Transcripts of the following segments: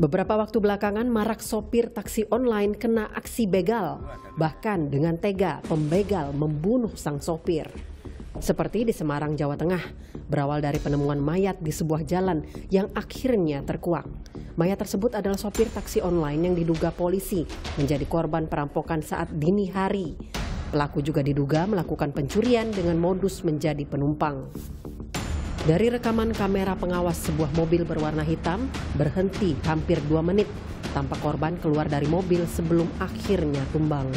Beberapa waktu belakangan marak sopir taksi online kena aksi begal. Bahkan dengan tega pembegal membunuh sang sopir. Seperti di Semarang, Jawa Tengah, berawal dari penemuan mayat di sebuah jalan yang akhirnya terkuak. Mayat tersebut adalah sopir taksi online yang diduga polisi menjadi korban perampokan saat dini hari. Pelaku juga diduga melakukan pencurian dengan modus menjadi penumpang. Dari rekaman kamera pengawas sebuah mobil berwarna hitam berhenti hampir dua menit tanpa korban keluar dari mobil sebelum akhirnya tumbang.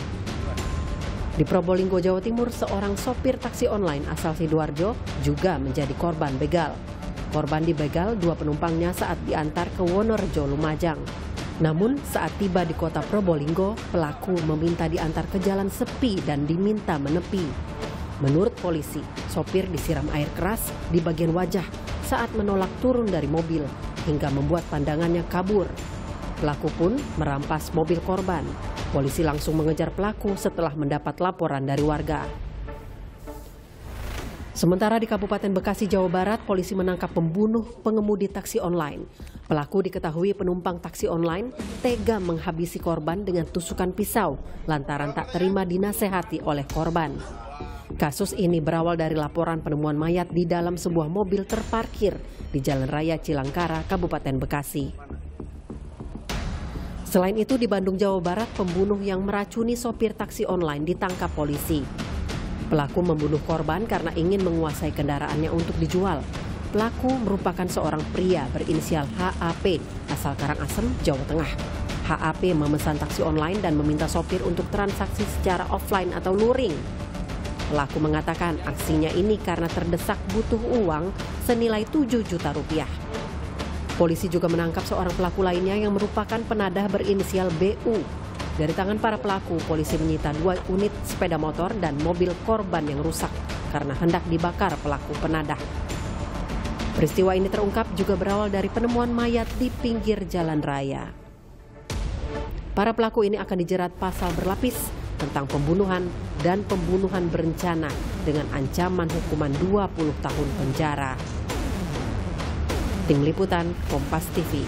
Di Probolinggo, Jawa Timur, seorang sopir taksi online asal Sidoarjo juga menjadi korban begal. Korban dibegal dua penumpangnya saat diantar ke Wonorejo, Lumajang. Namun saat tiba di kota Probolinggo, pelaku meminta diantar ke jalan sepi dan diminta menepi. Menurut polisi, sopir disiram air keras di bagian wajah saat menolak turun dari mobil hingga membuat pandangannya kabur. Pelaku pun merampas mobil korban. Polisi langsung mengejar pelaku setelah mendapat laporan dari warga. Sementara di Kabupaten Bekasi, Jawa Barat, polisi menangkap pembunuh pengemudi taksi online. Pelaku diketahui penumpang taksi online tega menghabisi korban dengan tusukan pisau lantaran tak terima dinasehati oleh korban. Kasus ini berawal dari laporan penemuan mayat di dalam sebuah mobil terparkir di Jalan Raya Cilangkara, Kabupaten Bekasi. Selain itu, di Bandung, Jawa Barat, pembunuh yang meracuni sopir taksi online ditangkap polisi. Pelaku membunuh korban karena ingin menguasai kendaraannya untuk dijual. Pelaku merupakan seorang pria berinisial HAP asal Karangasem, Jawa Tengah. HAP memesan taksi online dan meminta sopir untuk transaksi secara offline atau luring. Pelaku mengatakan aksinya ini karena terdesak butuh uang senilai 7 juta rupiah. Polisi juga menangkap seorang pelaku lainnya yang merupakan penadah berinisial BU. Dari tangan para pelaku, polisi menyita dua unit sepeda motor dan mobil korban yang rusak karena hendak dibakar pelaku penadah. Peristiwa ini terungkap juga berawal dari penemuan mayat di pinggir jalan raya. Para pelaku ini akan dijerat pasal berlapis tentang pembunuhan dan pembunuhan berencana dengan ancaman hukuman 20 tahun penjara. Tim Liputan Kompas TV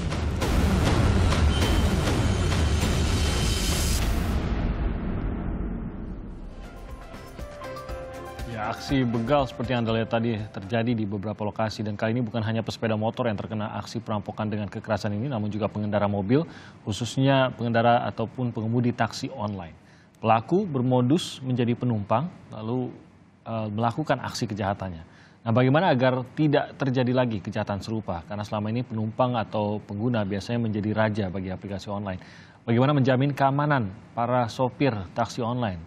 Ya, aksi begal seperti yang Anda lihat tadi terjadi di beberapa lokasi dan kali ini bukan hanya pesepeda motor yang terkena aksi perampokan dengan kekerasan ini namun juga pengendara mobil khususnya pengendara ataupun pengemudi taksi online. Pelaku bermodus menjadi penumpang lalu e, melakukan aksi kejahatannya. Nah, bagaimana agar tidak terjadi lagi kejahatan serupa? Karena selama ini penumpang atau pengguna biasanya menjadi raja bagi aplikasi online. Bagaimana menjamin keamanan para sopir taksi online?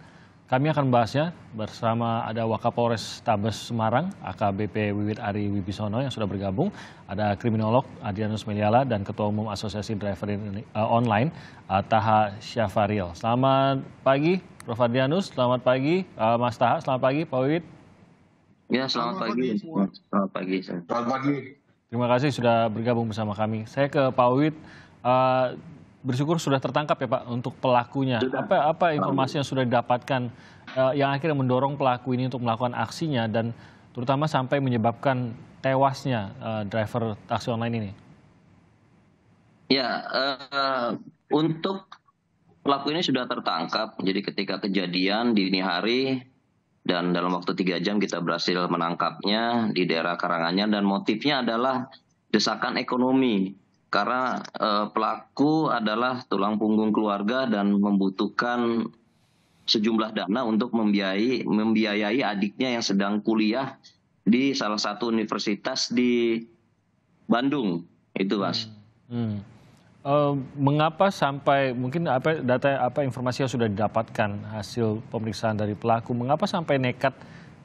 Kami akan membahasnya bersama ada Wakapolres Tabes Semarang, AKBP Wiwit Ari Wibisono yang sudah bergabung, ada kriminolog Adrianus Meliala dan Ketua Umum Asosiasi Driver eh, Online eh, Taha Syafaril. Selamat pagi, Prof. Adrianus. Selamat pagi, eh, Mas Taha. Selamat pagi, Pak Wiwit. Ya, selamat, selamat pagi. Selamat pagi. Selamat pagi. Terima kasih sudah bergabung bersama kami. Saya ke Pak Wiwit bersyukur sudah tertangkap ya Pak untuk pelakunya. Sudah. Apa, apa informasi yang sudah didapatkan uh, yang akhirnya mendorong pelaku ini untuk melakukan aksinya dan terutama sampai menyebabkan tewasnya uh, driver taksi online ini? Ya, uh, untuk pelaku ini sudah tertangkap. Jadi ketika kejadian dini hari dan dalam waktu tiga jam kita berhasil menangkapnya di daerah Karanganyar dan motifnya adalah desakan ekonomi karena e, pelaku adalah tulang punggung keluarga dan membutuhkan sejumlah dana untuk membiayai membiayai adiknya yang sedang kuliah di salah satu universitas di Bandung itu mas. Hmm. Hmm. E, mengapa sampai mungkin apa data apa informasi yang sudah didapatkan hasil pemeriksaan dari pelaku mengapa sampai nekat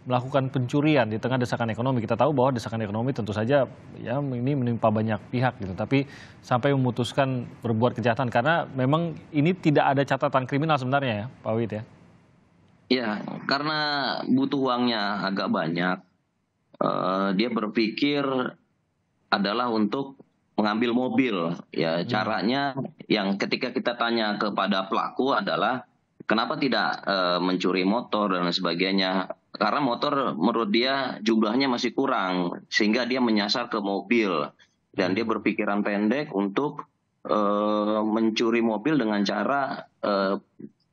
melakukan pencurian di tengah desakan ekonomi. Kita tahu bahwa desakan ekonomi tentu saja ya ini menimpa banyak pihak gitu. Tapi sampai memutuskan berbuat kejahatan karena memang ini tidak ada catatan kriminal sebenarnya ya, Pak Wid ya. ya karena butuh uangnya agak banyak. Uh, dia berpikir adalah untuk mengambil mobil ya. Hmm. Caranya yang ketika kita tanya kepada pelaku adalah Kenapa tidak e, mencuri motor dan sebagainya? Karena motor menurut dia jumlahnya masih kurang sehingga dia menyasar ke mobil dan dia berpikiran pendek untuk e, mencuri mobil dengan cara e,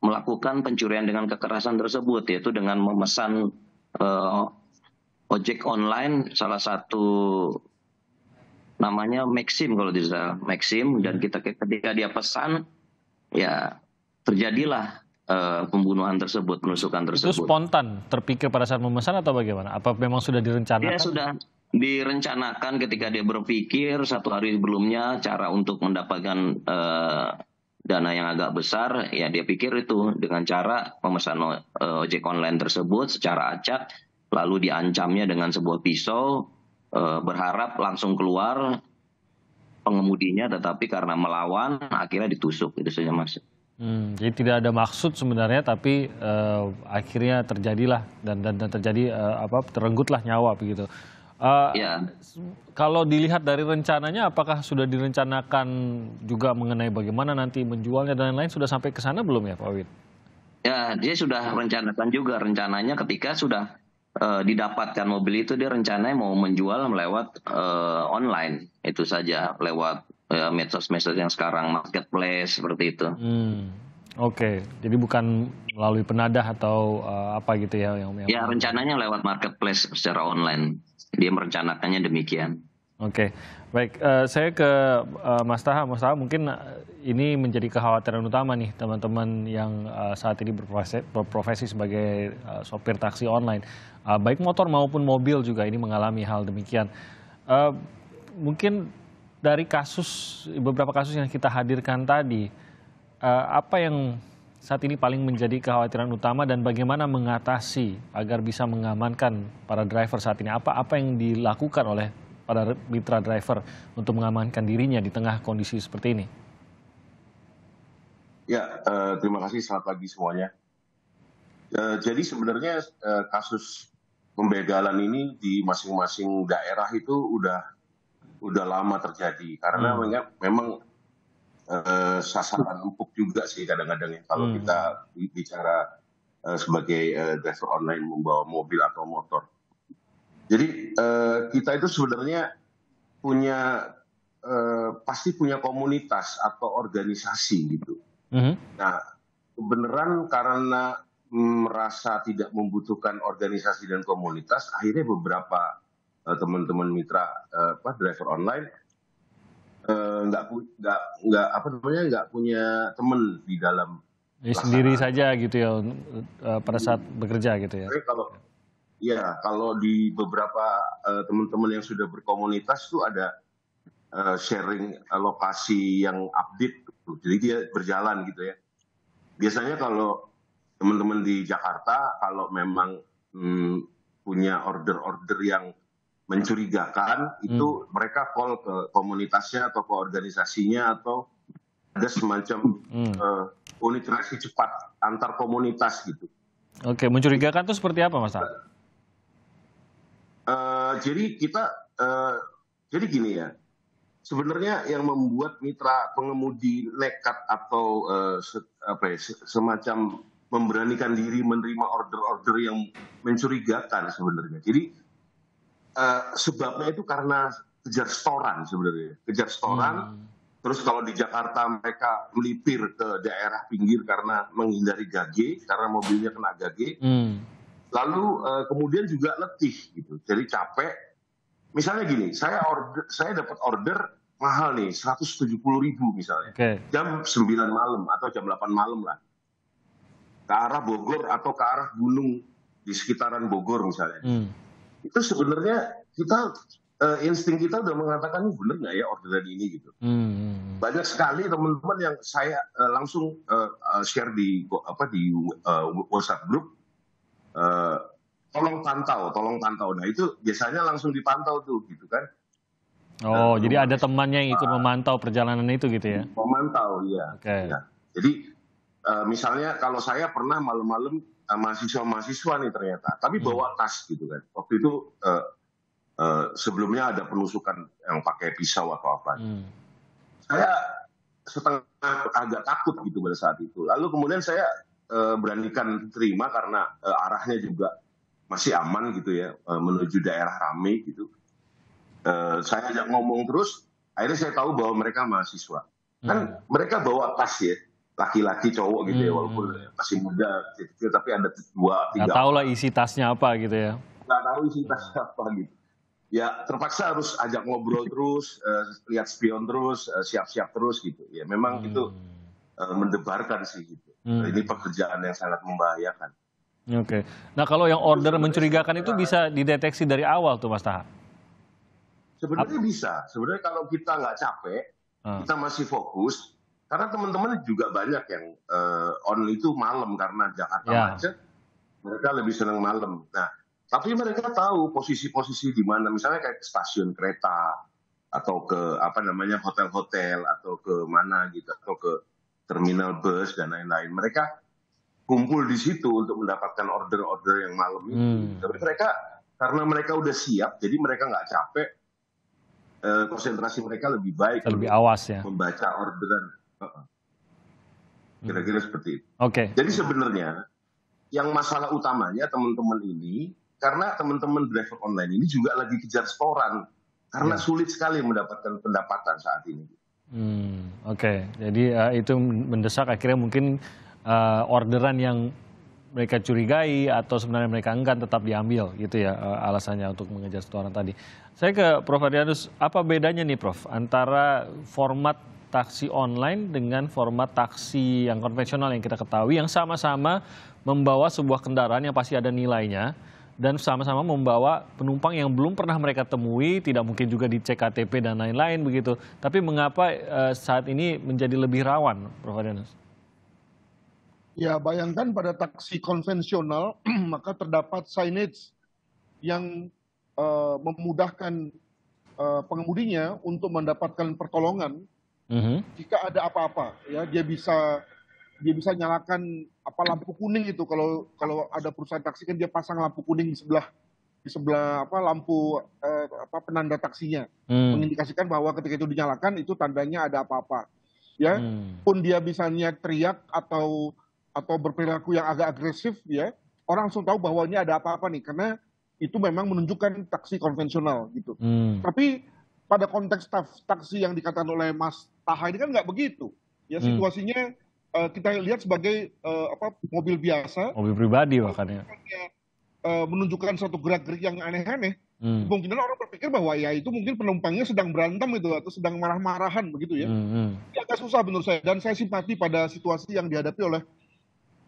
melakukan pencurian dengan kekerasan tersebut yaitu dengan memesan e, ojek online salah satu namanya Maxim kalau tidak Maxim dan kita ketika dia pesan ya terjadilah Eh, pembunuhan tersebut, penusukan tersebut. Itu spontan, terpikir pada saat memesan atau bagaimana? Apa memang sudah direncanakan? Ya sudah direncanakan ketika dia berpikir satu hari sebelumnya cara untuk mendapatkan uh, dana yang agak besar, ya dia pikir itu dengan cara pemesan uh, ojek online tersebut secara acak, lalu diancamnya dengan sebuah pisau, uh, berharap langsung keluar pengemudinya, tetapi karena melawan akhirnya ditusuk itu saja mas. Hmm, jadi tidak ada maksud sebenarnya, tapi uh, akhirnya terjadilah dan dan, dan terjadi uh, apa terenggutlah nyawa begitu. Uh, ya. Kalau dilihat dari rencananya, apakah sudah direncanakan juga mengenai bagaimana nanti menjualnya dan lain-lain sudah sampai ke sana belum ya, Pak Wid? Ya, dia sudah rencanakan juga rencananya ketika sudah uh, didapatkan mobil itu dia rencananya mau menjual lewat uh, online itu saja lewat Eh, medsos-medsos yang sekarang marketplace seperti itu. Hmm. Oke, okay. jadi bukan melalui penadah atau uh, apa gitu ya yang, yang Ya, rencananya lewat marketplace secara online. Dia merencanakannya demikian. Oke, okay. baik. Uh, saya ke uh, Mas Taha. Mas Taha, mungkin ini menjadi kekhawatiran utama nih teman-teman yang uh, saat ini berprofesi, berprofesi sebagai uh, sopir taksi online. Uh, baik motor maupun mobil juga ini mengalami hal demikian. Uh, mungkin dari kasus beberapa kasus yang kita hadirkan tadi, eh, apa yang saat ini paling menjadi kekhawatiran utama dan bagaimana mengatasi agar bisa mengamankan para driver saat ini? Apa apa yang dilakukan oleh para mitra driver untuk mengamankan dirinya di tengah kondisi seperti ini? Ya, eh, terima kasih. Selamat pagi semuanya. Eh, jadi sebenarnya kasus pembegalan ini di masing-masing daerah itu udah udah lama terjadi karena hmm. memang uh, sasaran empuk juga sih kadang-kadang ya, kalau hmm. kita bicara uh, sebagai uh, driver online membawa mobil atau motor. Jadi uh, kita itu sebenarnya punya uh, pasti punya komunitas atau organisasi gitu. Hmm. Nah beneran karena merasa tidak membutuhkan organisasi dan komunitas, akhirnya beberapa Eh, teman-teman mitra eh, apa, driver online eh, nggak nggak nggak apa namanya nggak punya teman di dalam Jadi ya, sendiri saja gitu ya pada saat bekerja gitu ya. Jadi kalau ya kalau di beberapa uh, teman-teman yang sudah berkomunitas tuh ada uh, sharing uh, lokasi yang update jadi dia berjalan gitu ya biasanya kalau teman-teman di Jakarta kalau memang hmm, punya order-order yang mencurigakan itu hmm. mereka call ke komunitasnya atau ke organisasinya atau ada semacam hmm. uh, unit cepat antar komunitas gitu. Oke, mencurigakan itu seperti apa, Mas? Uh, uh, jadi kita, uh, jadi gini ya, sebenarnya yang membuat mitra pengemudi nekat atau uh, se apa ya, se semacam memberanikan diri menerima order-order yang mencurigakan sebenarnya. Jadi Eh, sebabnya itu karena kejar setoran sebenarnya kejar setoran hmm. terus kalau di Jakarta mereka melipir ke daerah pinggir karena menghindari gage karena mobilnya kena gage hmm. lalu uh, kemudian juga letih gitu jadi capek misalnya gini saya order saya dapat order mahal nih 170 ribu misalnya okay. jam 9 malam atau jam 8 malam lah ke arah Bogor atau ke arah gunung di sekitaran Bogor misalnya hmm itu sebenarnya kita uh, insting kita udah mengatakan ini benar nggak ya orderan ini gitu. Hmm, hmm, hmm. Banyak sekali teman-teman yang saya uh, langsung uh, uh, share di apa di uh, WhatsApp grup. Uh, tolong pantau, tolong pantau. Nah itu biasanya langsung dipantau tuh gitu kan. Oh, nah, jadi ada temannya yang ikut ah. memantau perjalanan itu gitu ya? Memantau, iya. Oke. Okay. Nah, ya. Jadi uh, misalnya kalau saya pernah malam-malam Nah, mahasiswa-mahasiswa nih ternyata, tapi hmm. bawa tas gitu kan. Waktu itu uh, uh, sebelumnya ada penusukan yang pakai pisau atau apa. Hmm. Saya setengah agak takut gitu pada saat itu. Lalu kemudian saya uh, beranikan terima karena uh, arahnya juga masih aman gitu ya, uh, menuju daerah ramai gitu. Uh, saya ajak ngomong terus, akhirnya saya tahu bahwa mereka mahasiswa. Kan hmm. mereka bawa tas ya laki-laki cowok gitu ya, hmm. ya walaupun masih muda kecil tapi ada dua tiga nggak tahu lah isi tasnya apa gitu ya nggak tahu isi tasnya apa gitu ya terpaksa harus ajak ngobrol terus uh, lihat spion terus siap eh, siap-siap terus gitu ya memang hmm. itu uh, mendebarkan sih gitu hmm. ini pekerjaan yang sangat membahayakan oke okay. nah kalau yang order terus, mencurigakan itu bisa dideteksi dari awal tuh mas Taha? sebenarnya Ap bisa sebenarnya kalau kita nggak capek hmm. kita masih fokus karena teman-teman juga banyak yang uh, on itu malam karena Jakarta yeah. macet, mereka lebih senang malam. Nah, tapi mereka tahu posisi-posisi di mana, misalnya kayak ke stasiun kereta atau ke apa namanya hotel-hotel atau ke mana gitu atau ke terminal bus dan lain-lain. Mereka kumpul di situ untuk mendapatkan order-order yang malam itu. Hmm. Tapi mereka karena mereka udah siap, jadi mereka nggak capek. Uh, konsentrasi mereka lebih baik. Lebih awas ya. Membaca orderan Hmm. kira-kira seperti itu. Oke. Okay. Jadi sebenarnya yang masalah utamanya teman-teman ini karena teman-teman driver online ini juga lagi kejar setoran karena ya. sulit sekali mendapatkan pendapatan saat ini. Hmm, Oke, okay. jadi uh, itu mendesak akhirnya mungkin uh, orderan yang mereka curigai atau sebenarnya mereka enggan tetap diambil gitu ya uh, alasannya untuk mengejar setoran tadi. Saya ke Prof Adrianus, apa bedanya nih Prof antara format taksi online dengan format taksi yang konvensional yang kita ketahui yang sama-sama membawa sebuah kendaraan yang pasti ada nilainya dan sama-sama membawa penumpang yang belum pernah mereka temui, tidak mungkin juga dicek KTP dan lain-lain begitu. Tapi mengapa eh, saat ini menjadi lebih rawan, Prof. Adrianus? Ya, bayangkan pada taksi konvensional maka terdapat signage yang uh, memudahkan uh, pengemudinya untuk mendapatkan pertolongan Mm-hmm. Jika ada apa-apa, ya dia bisa dia bisa nyalakan apa lampu kuning itu kalau kalau ada perusahaan taksi kan dia pasang lampu kuning di sebelah di sebelah apa lampu eh, apa penanda taksinya mm. mengindikasikan bahwa ketika itu dinyalakan itu tandanya ada apa-apa ya mm. pun dia misalnya teriak atau atau berperilaku yang agak agresif ya orang langsung tahu bahwa ini ada apa-apa nih karena itu memang menunjukkan taksi konvensional gitu mm. tapi pada konteks taksi yang dikatakan oleh Mas Taha ini kan nggak begitu. Ya hmm. situasinya hmm. uh, kita lihat sebagai uh, apa mobil biasa. Mobil pribadi makanya. Ya. Uh, eh, menunjukkan satu gerak-gerik yang aneh-aneh. Hmm. Kemungkinan orang berpikir bahwa ya itu mungkin penumpangnya sedang berantem itu atau sedang marah-marahan begitu ya. Hmm, hmm. Ya agak susah menurut saya dan saya simpati pada situasi yang dihadapi oleh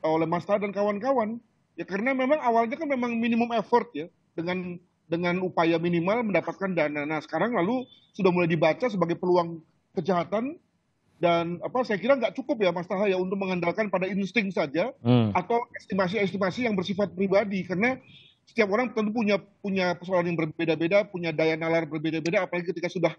oleh Mas Taha dan kawan-kawan. Ya karena memang awalnya kan memang minimum effort ya dengan dengan upaya minimal mendapatkan dana. Nah sekarang lalu sudah mulai dibaca sebagai peluang kejahatan dan apa saya kira nggak cukup ya Mas Taha ya untuk mengandalkan pada insting saja hmm. atau estimasi-estimasi yang bersifat pribadi karena setiap orang tentu punya punya persoalan yang berbeda-beda, punya daya nalar berbeda-beda apalagi ketika sudah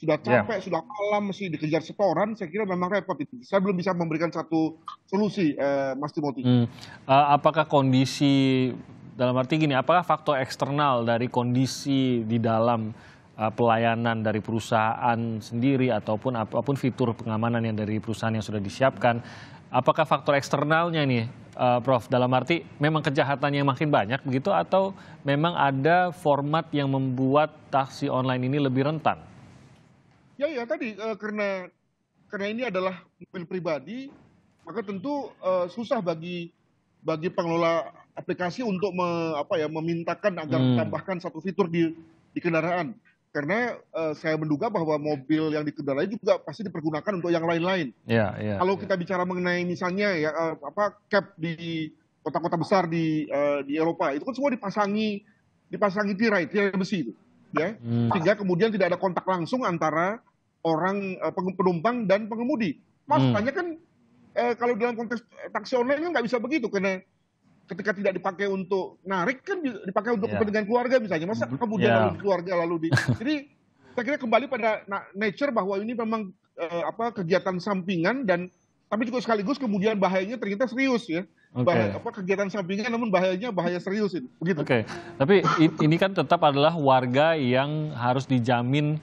sudah ya. capek, yeah. sudah malam masih dikejar setoran, saya kira memang repot itu. Saya belum bisa memberikan satu solusi eh, Mas Timothy. Hmm. Uh, apakah kondisi dalam arti gini, apakah faktor eksternal dari kondisi di dalam uh, pelayanan dari perusahaan sendiri ataupun apapun fitur pengamanan yang dari perusahaan yang sudah disiapkan, apakah faktor eksternalnya ini, uh, Prof, dalam arti memang kejahatannya makin banyak begitu atau memang ada format yang membuat taksi online ini lebih rentan? Ya, ya tadi uh, karena karena ini adalah mobil pribadi, maka tentu uh, susah bagi bagi pengelola aplikasi untuk me, apa ya memintakan agar hmm. tambahkan satu fitur di di kendaraan karena uh, saya menduga bahwa mobil yang dikendarai juga pasti dipergunakan untuk yang lain-lain. Yeah, yeah, Kalau yeah. kita bicara mengenai misalnya ya uh, apa cap di kota-kota besar di uh, di Eropa itu kan semua dipasangi dipasangi tirai tirai besi itu, ya hmm. sehingga kemudian tidak ada kontak langsung antara orang uh, penumpang dan pengemudi. Mas, hmm. kan uh, kalau dalam konteks taksi online kan nggak bisa begitu karena ketika tidak dipakai untuk narik kan dipakai untuk yeah. kepentingan keluarga misalnya masa kemudian yeah. lalu keluarga lalu di jadi saya kira kembali pada nature bahwa ini memang uh, apa kegiatan sampingan dan tapi juga sekaligus kemudian bahayanya ternyata serius ya okay. bahaya, apa kegiatan sampingan namun bahayanya bahaya serius ini oke okay. tapi ini kan tetap adalah warga yang harus dijamin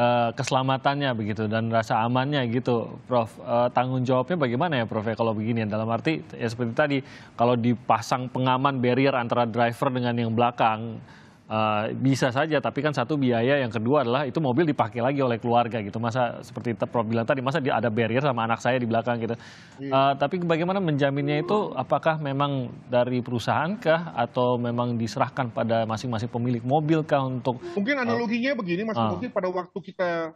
Eh, keselamatannya begitu dan rasa amannya gitu, Prof. E, tanggung jawabnya bagaimana ya, Prof? Ya kalau begini dalam arti ya seperti tadi kalau dipasang pengaman barrier antara driver dengan yang belakang Eh, bisa saja, tapi kan satu biaya, yang kedua adalah itu mobil dipakai lagi oleh keluarga gitu. Masa seperti Prof bilang tadi, masa ada barrier sama anak saya di belakang gitu. Uh, tapi bagaimana menjaminnya itu? Apakah memang dari perusahaan kah atau memang diserahkan pada masing-masing pemilik mobil kah untuk? Mungkin eh, analoginya uh, begini, Mas. Uh, pada waktu kita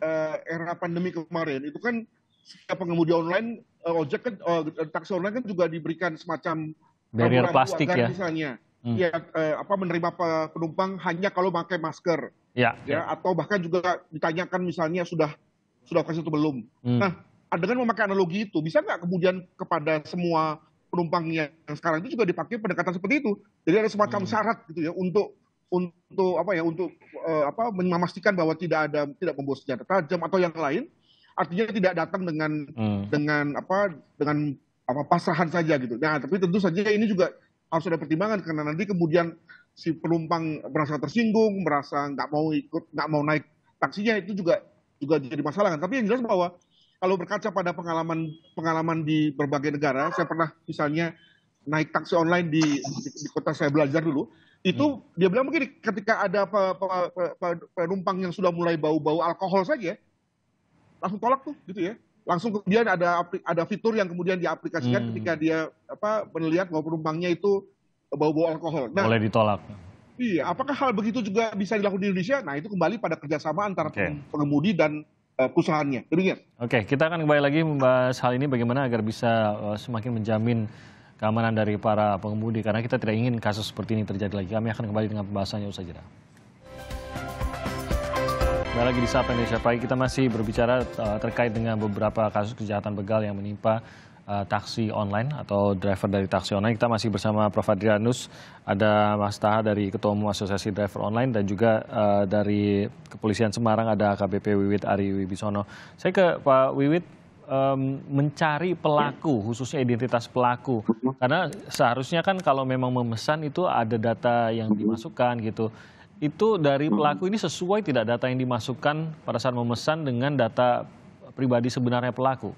uh, era pandemi kemarin itu kan setiap pengemudi online uh, ojek kan uh, taksi online kan juga diberikan semacam barrier plastik ya misalnya hmm. ya, eh, apa menerima penumpang hanya kalau pakai masker ya, ya, ya atau bahkan juga ditanyakan misalnya sudah sudah vaksin atau belum. Hmm. Nah, dengan memakai analogi itu bisa nggak kemudian kepada semua penumpang yang sekarang itu juga dipakai pendekatan seperti itu. Jadi ada semacam hmm. syarat gitu ya untuk untuk apa ya untuk uh, apa memastikan bahwa tidak ada tidak membawa senjata tajam atau yang lain. Artinya tidak datang dengan hmm. dengan apa dengan apa pasrahan saja gitu. Nah, tapi tentu saja ini juga harus ada pertimbangan karena nanti kemudian si penumpang merasa tersinggung, merasa nggak mau ikut, nggak mau naik taksinya itu juga juga jadi masalah kan. Tapi yang jelas bahwa kalau berkaca pada pengalaman pengalaman di berbagai negara, saya pernah misalnya naik taksi online di, di, di kota saya belajar dulu, itu hmm. dia bilang mungkin ketika ada pe, pe, pe, pe, penumpang yang sudah mulai bau-bau alkohol saja, langsung tolak tuh gitu ya langsung kemudian ada ada fitur yang kemudian diaplikasikan hmm. ketika dia apa melihat bahwa penumpangnya itu bau-bau alkohol. Nah, Boleh ditolak. Iya, apakah hal begitu juga bisa dilakukan di Indonesia? Nah, itu kembali pada kerjasama antara okay. pengemudi dan eh, perusahaannya. Demikian. Oke, okay, kita akan kembali lagi membahas hal ini bagaimana agar bisa eh, semakin menjamin keamanan dari para pengemudi karena kita tidak ingin kasus seperti ini terjadi lagi. Kami akan kembali dengan pembahasannya usai jeda. Kembali lagi di Sapa Indonesia Pagi, kita masih berbicara uh, terkait dengan beberapa kasus kejahatan begal yang menimpa uh, taksi online atau driver dari taksi online. Kita masih bersama Prof. Adrianus, ada Mas Taha dari Ketua Umum Asosiasi Driver Online dan juga uh, dari Kepolisian Semarang ada KBP Wiwit Ari Wibisono. Saya ke Pak Wiwit, um, mencari pelaku, ya. khususnya identitas pelaku. Mhm. Karena seharusnya kan kalau memang memesan itu ada data yang mhm. dimasukkan gitu itu dari hmm. pelaku ini sesuai tidak data yang dimasukkan pada saat memesan dengan data pribadi sebenarnya pelaku?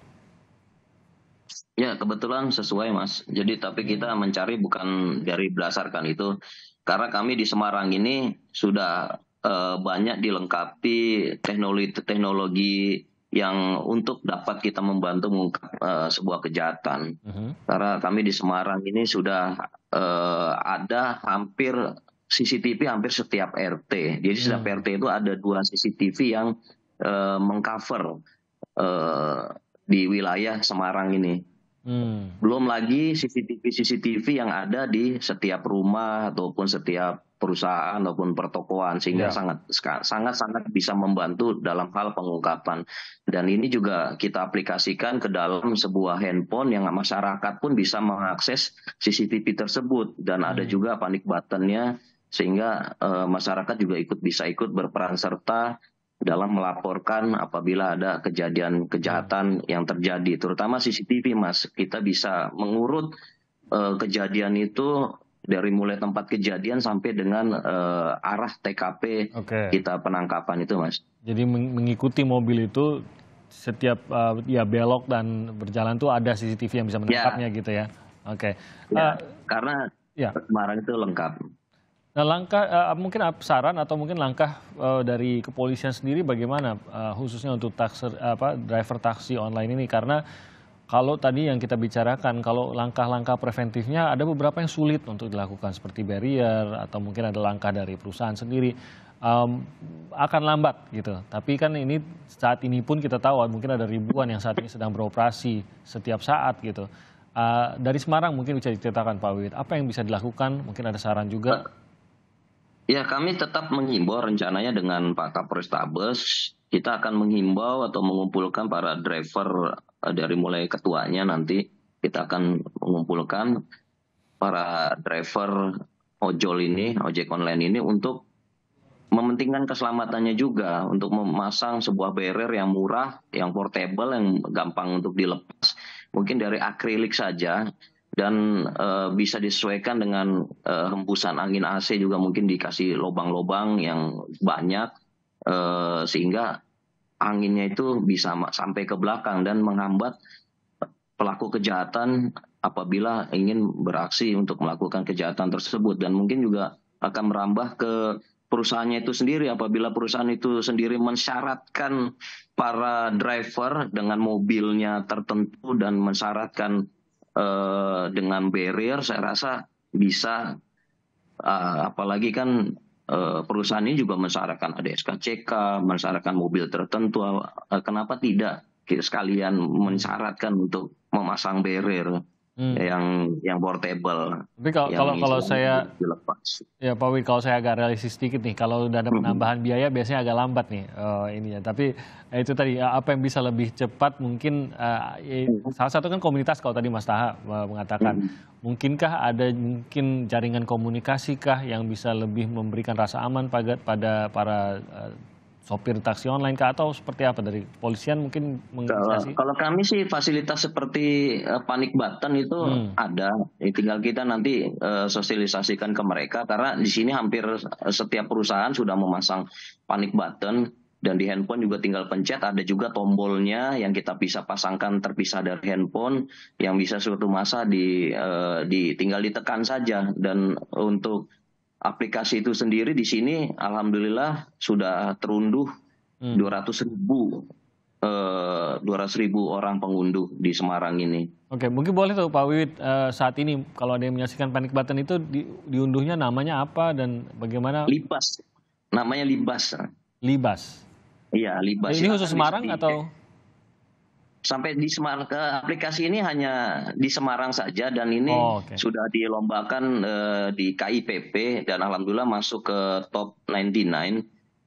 Ya, kebetulan sesuai, Mas. Jadi, tapi kita mencari bukan dari berdasarkan itu. Karena kami di Semarang ini sudah uh, banyak dilengkapi teknologi-teknologi yang untuk dapat kita membantu mengungkap uh, sebuah kejahatan. Uh mhm. -huh. Karena kami di Semarang ini sudah uh, ada hampir CCTV hampir setiap RT. Jadi hmm. setiap RT itu ada dua CCTV yang uh, mengcover uh, di wilayah Semarang ini. Hmm. Belum lagi CCTV CCTV yang ada di setiap rumah ataupun setiap perusahaan ataupun pertokoan sehingga ya. sangat sangat sangat bisa membantu dalam hal pengungkapan dan ini juga kita aplikasikan ke dalam sebuah handphone yang masyarakat pun bisa mengakses CCTV tersebut dan hmm. ada juga panic buttonnya sehingga e, masyarakat juga ikut bisa ikut berperan serta dalam melaporkan apabila ada kejadian kejahatan yang terjadi, terutama CCTV, Mas. Kita bisa mengurut e, kejadian itu dari mulai tempat kejadian sampai dengan e, arah TKP okay. kita penangkapan itu, Mas. Jadi mengikuti mobil itu setiap uh, ya belok dan berjalan tuh ada CCTV yang bisa ya. menangkapnya ya. gitu ya. Oke. Okay. Ya, uh, karena ya. kemarin itu lengkap. Nah, langkah uh, mungkin saran atau mungkin langkah uh, dari kepolisian sendiri bagaimana uh, khususnya untuk taksir, apa driver taksi online ini karena kalau tadi yang kita bicarakan kalau langkah-langkah preventifnya ada beberapa yang sulit untuk dilakukan seperti barrier atau mungkin ada langkah dari perusahaan sendiri um, akan lambat gitu. Tapi kan ini saat ini pun kita tahu ah, mungkin ada ribuan yang saat ini sedang beroperasi setiap saat gitu. Uh, dari Semarang mungkin bisa diceritakan Pak Wid, apa yang bisa dilakukan? Mungkin ada saran juga Ya kami tetap menghimbau rencananya dengan Pak Kapolres Tabes kita akan menghimbau atau mengumpulkan para driver eh, dari mulai ketuanya nanti kita akan mengumpulkan para driver ojol ini ojek online ini untuk mementingkan keselamatannya juga untuk memasang sebuah barrier yang murah, yang portable, yang gampang untuk dilepas. Mungkin dari akrilik saja dan uh, bisa disesuaikan dengan uh, hembusan angin AC juga mungkin dikasih lobang-lobang yang banyak uh, sehingga anginnya itu bisa sampai ke belakang dan menghambat pelaku kejahatan apabila ingin beraksi untuk melakukan kejahatan tersebut dan mungkin juga akan merambah ke perusahaannya itu sendiri apabila perusahaan itu sendiri mensyaratkan para driver dengan mobilnya tertentu dan mensyaratkan Eh, dengan barrier saya rasa bisa uh, apalagi kan uh, perusahaan ini juga mensyaratkan ada SKCK, mensyaratkan mobil tertentu, uh, kenapa tidak sekalian mensyaratkan untuk memasang barrier hmm. Ya, yang yang portable. Tapi kalau kalau, kalau saya dilepas. ya Pak Wid kalau saya agak realistis sedikit nih, kalau udah ada penambahan hmm. biaya biasanya agak lambat nih uh, ininya. Tapi ya itu tadi eh, apa yang bisa lebih cepat mungkin uh, hmm. salah satu kan komunitas kalau tadi Mas Taha mengatakan, hmm. mungkinkah ada mungkin jaringan komunikasikah yang bisa lebih memberikan rasa aman pada pada para sopir taksi online kah atau seperti apa dari polisian mungkin kalau, kalau kami sih fasilitas seperti uh, panik button itu hmm. ada ya, tinggal kita nanti uh, sosialisasikan ke mereka karena di sini hampir eh, setiap perusahaan sudah memasang panik button dan di handphone juga tinggal pencet ada juga tombolnya yang kita bisa pasangkan terpisah dari handphone yang bisa suatu masa di uh, di ditekan saja dan untuk aplikasi itu sendiri di sini alhamdulillah sudah terunduh hmm. ratus ribu eh, dua ratus ribu orang pengunduh di Semarang ini. Oke, mungkin boleh tuh Pak Wiwit eh, saat ini kalau ada yang menyaksikan panic button itu di, diunduhnya namanya apa dan bagaimana? Libas, namanya Libas. Libas. Iya, Libas. ini khusus Semarang atau? sampai di Semarang aplikasi ini hanya di Semarang saja dan ini oh, okay. sudah dilombakan uh, di KIPP dan alhamdulillah masuk ke top 99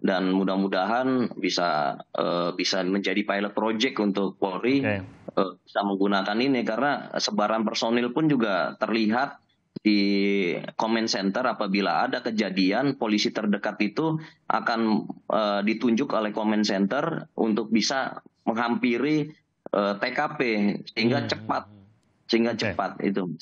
dan mudah-mudahan bisa uh, bisa menjadi pilot project untuk Polri okay. uh, eh, bisa menggunakan ini karena sebaran personil pun juga terlihat di comment center apabila ada kejadian polisi terdekat itu akan uh, ditunjuk oleh comment center untuk bisa menghampiri Eh, TKP sehingga hmm. cepat sehingga okay. cepat itu. Oke,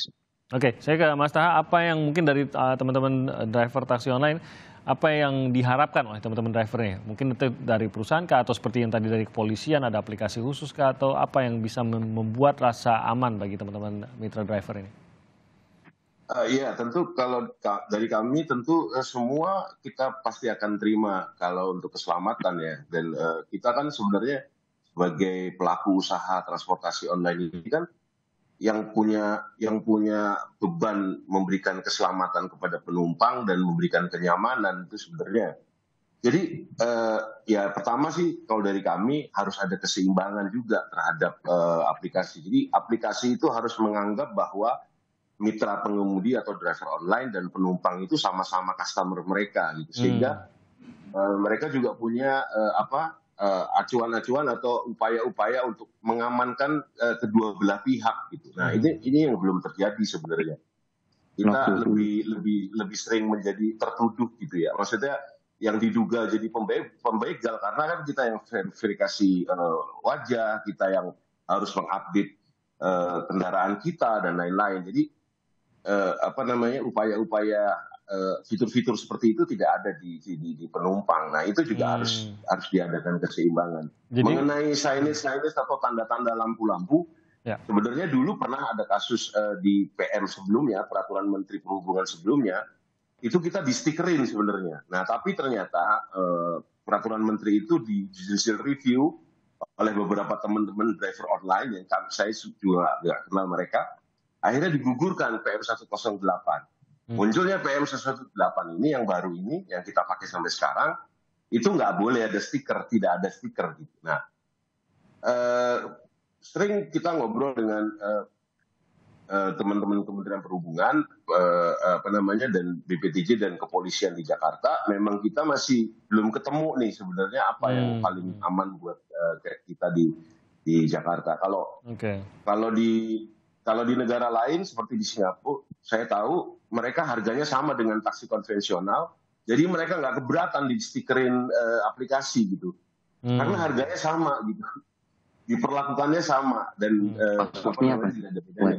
okay. saya ke Mas Taha apa yang mungkin dari eh, teman-teman uh, driver taksi online apa yang diharapkan oleh teman-teman drivernya? Mungkin itu dari perusahaan kah atau seperti yang tadi dari kepolisian ada aplikasi khusus kah atau apa yang bisa membuat rasa aman bagi teman-teman mitra driver ini? Uh, ya tentu kalau dari kami tentu semua kita pasti akan terima kalau untuk keselamatan ya dan uh, kita kan sebenarnya sebagai pelaku usaha transportasi online ini kan yang punya yang punya beban memberikan keselamatan kepada penumpang dan memberikan kenyamanan itu sebenarnya. Jadi eh, ya pertama sih kalau dari kami harus ada keseimbangan juga terhadap eh, aplikasi. Jadi aplikasi itu harus menganggap bahwa mitra pengemudi atau driver online dan penumpang itu sama-sama customer mereka gitu hmm. sehingga hmm. eh, mereka juga punya eh, apa Eh, acuan-acuan atau upaya-upaya untuk mengamankan uh, kedua belah pihak gitu. Nah hmm. ini ini yang belum terjadi sebenarnya. Kita lebih lebih lebih sering menjadi tertuduh gitu ya. Maksudnya yang diduga jadi pembaik pembegal karena kan kita yang verifikasi uh, wajah, kita yang harus mengupdate uh, kendaraan kita dan lain-lain. Jadi uh, apa namanya upaya-upaya Eh, fitur-fitur seperti itu tidak ada di, di di penumpang. Nah itu juga hmm. harus harus diadakan keseimbangan. Jadi, Mengenai signage signage atau tanda-tanda lampu-lampu, ya. sebenarnya dulu pernah ada kasus uh, di PM sebelumnya, peraturan Menteri Perhubungan sebelumnya, itu kita distikerin sebenarnya. Nah tapi ternyata uh, peraturan Menteri itu di judicial review oleh beberapa teman-teman driver online yang saya juga nggak kenal mereka, akhirnya digugurkan PM 108 Hmm. Munculnya PM 118 ini yang baru ini yang kita pakai sampai sekarang itu nggak boleh ada stiker, tidak ada stiker gitu. Nah, eh, sering kita ngobrol dengan eh, eh, teman-teman Kementerian Perhubungan eh, apa namanya dan BPTJ dan kepolisian di Jakarta memang kita masih belum ketemu nih sebenarnya apa hmm. yang paling aman buat eh, kita di di Jakarta. Kalau okay. kalau di kalau di negara lain seperti di Singapura, saya tahu mereka harganya sama dengan taksi konvensional, jadi mereka nggak keberatan di stikerin uh, eh, aplikasi gitu, hmm. karena harganya sama gitu, diperlakukannya sama dan hmm. uh, apa namanya tidak ada bedanya.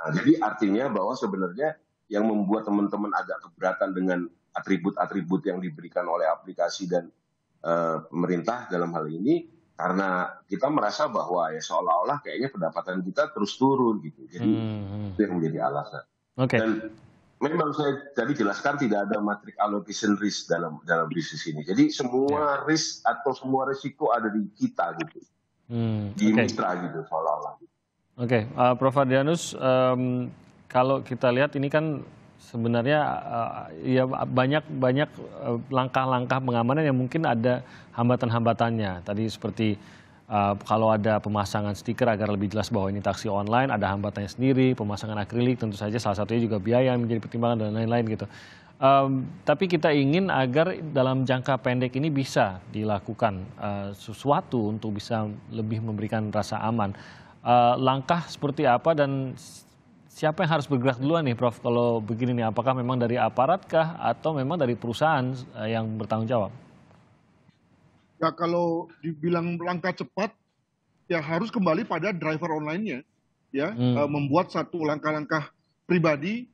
Nah, jadi artinya bahwa sebenarnya yang membuat teman-teman agak keberatan dengan atribut-atribut yang diberikan oleh aplikasi dan uh, pemerintah dalam hal ini karena kita merasa bahwa ya seolah-olah kayaknya pendapatan kita terus turun gitu. Jadi hmm. hmm. itu yang menjadi alasan. Okay. Dan memang saya tadi jelaskan tidak ada matrik allocation risk dalam dalam bisnis ini. Jadi semua yeah. risk atau semua risiko ada di kita gitu. Hmm. Di okay. mitra gitu seolah-olah. Oke, okay. uh, eh, Prof. Adrianus, um, kalau kita lihat ini kan sebenarnya eh, ya banyak banyak eh, langkah-langkah pengamanan yang mungkin ada hambatan-hambatannya. Tadi seperti eh, kalau ada pemasangan stiker agar lebih jelas bahwa ini taksi online, ada hambatannya sendiri, pemasangan akrilik tentu saja salah satunya juga biaya yang menjadi pertimbangan dan lain-lain gitu. Um, tapi kita ingin agar dalam jangka pendek ini bisa dilakukan uh, sesuatu untuk bisa lebih memberikan rasa aman. Uh, langkah seperti apa dan siapa yang harus bergerak duluan nih Prof kalau begini nih apakah memang dari aparat kah atau memang dari perusahaan eh, yang bertanggung jawab? Ya kalau dibilang langkah cepat ya harus kembali pada driver online-nya ya hmm. Eh, membuat satu langkah-langkah pribadi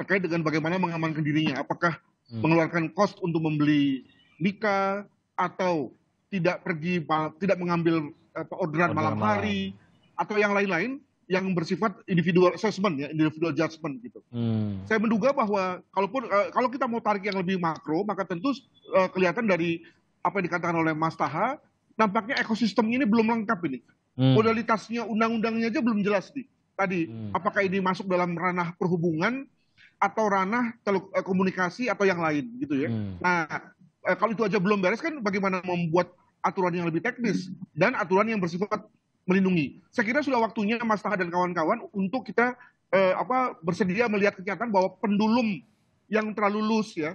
terkait dengan bagaimana mengamankan dirinya apakah hmm. mengeluarkan cost untuk membeli mika atau tidak pergi tidak mengambil apa, orderan, orderan malam hari atau yang lain-lain yang bersifat individual assessment ya, individual judgment gitu. Hmm. Saya menduga bahwa kalaupun uh, kalau kita mau tarik yang lebih makro, maka tentu uh, kelihatan dari apa yang dikatakan oleh Mas Taha, nampaknya ekosistem ini belum lengkap ini. Hmm. Modalitasnya undang-undangnya aja belum jelas nih. Tadi hmm. apakah ini masuk dalam ranah perhubungan atau ranah eh, komunikasi atau yang lain gitu ya. Hmm. Nah, kalau itu aja belum beres kan bagaimana membuat aturan yang lebih teknis dan aturan yang bersifat melindungi. Saya kira sudah waktunya Mas Taha dan kawan-kawan untuk kita eh, apa bersedia melihat kenyataan bahwa pendulum yang terlalu lus ya,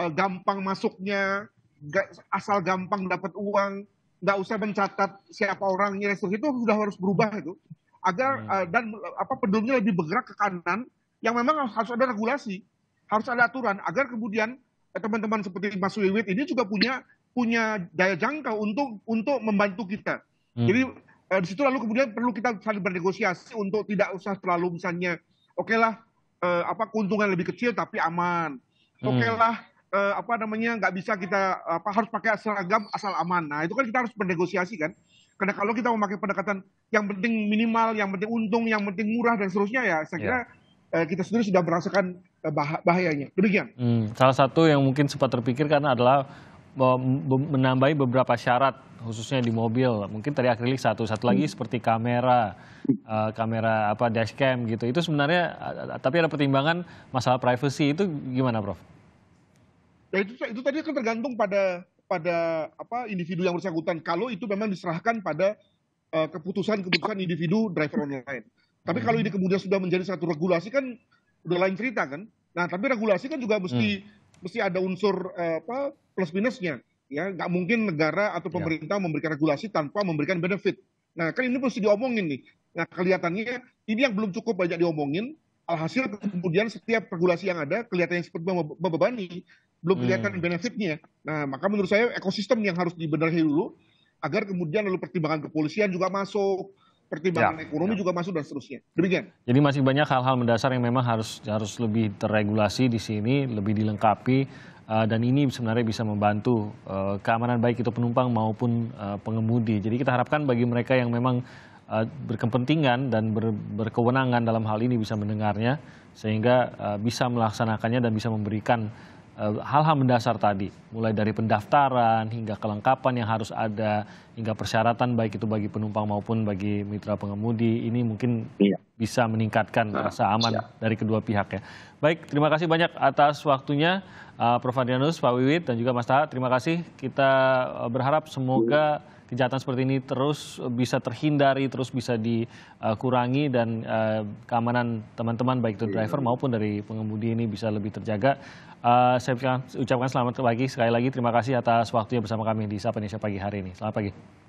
eh, gampang masuknya, gak, asal gampang dapat uang, nggak usah mencatat siapa orangnya, itu sudah harus berubah itu agar hmm. eh, dan apa pendulumnya lebih bergerak ke kanan yang memang harus ada regulasi, harus ada aturan agar kemudian eh, teman-teman eh, seperti Mas Wiwit ini juga punya punya daya jangka untuk untuk membantu kita. Hmm. Jadi eh, di situ lalu kemudian perlu kita saling bernegosiasi untuk tidak usah terlalu misalnya oke okay lah eh, apa keuntungan lebih kecil tapi aman oke okay hmm. lah eh, apa namanya nggak bisa kita apa harus pakai seragam asal aman nah itu kan kita harus bernegosiasi kan karena kalau kita memakai pendekatan yang penting minimal yang penting untung yang penting murah dan seterusnya ya saya ya. kira yeah kita sendiri sudah merasakan eh, bah bahayanya. Demikian. Hmm, salah satu yang mungkin sempat terpikirkan adalah menambahi beberapa syarat khususnya di mobil. Mungkin tadi akrilik satu, satu lagi hmm. seperti kamera, uh, kamera apa dashcam gitu. Itu sebenarnya eh, eh, tapi ada pertimbangan masalah privacy itu gimana, Prof? Ya itu itu tadi kan tergantung pada pada apa individu yang bersangkutan. Kalau itu memang diserahkan pada keputusan-keputusan individu driver online. Tapi kalau hmm. ini kemudian sudah menjadi satu regulasi kan udah lain cerita kan. Nah, tapi regulasi kan juga mesti hmm mesti ada unsur eh, apa plus minusnya ya nggak mungkin negara atau ya. pemerintah ya. memberikan regulasi tanpa memberikan benefit nah kan ini mesti diomongin nih nah kelihatannya ini yang belum cukup banyak diomongin alhasil kemudian setiap regulasi yang ada kelihatannya seperti membebani belum hmm. kelihatan hmm. benefitnya nah maka menurut saya ekosistem yang harus dibenahi dulu agar kemudian lalu pertimbangan kepolisian juga masuk pertimbangan ya, ekonomi ya. juga masuk dan seterusnya. Demikian. Jadi masih banyak hal-hal mendasar yang memang harus harus lebih terregulasi di sini, lebih dilengkapi eh, dan ini sebenarnya bisa membantu eh, keamanan baik itu penumpang maupun eh, pengemudi. Jadi kita harapkan bagi mereka yang memang berkepentingan dan ber, berkewenangan dalam hal ini bisa mendengarnya sehingga bisa melaksanakannya dan bisa memberikan Eh, hal-hal mendasar tadi, mulai dari pendaftaran hingga kelengkapan yang harus ada, hingga persyaratan baik itu bagi penumpang maupun bagi mitra pengemudi, ini mungkin iya. bisa meningkatkan nah, rasa aman siap. dari kedua pihak ya. Baik, terima kasih banyak atas waktunya uh, Prof. Adrianus, Pak Wiwit, dan juga Mas Taha. Terima kasih, kita eh, berharap semoga iya. kejahatan seperti ini terus bisa terhindari, terus bisa dikurangi, dan uh, keamanan teman-teman baik itu iya. driver maupun dari pengemudi ini bisa lebih terjaga. Eh, saya ucapkan selamat pagi sekali lagi. Terima kasih atas waktunya bersama kami di Sapa Indonesia pagi hari ini. Selamat pagi.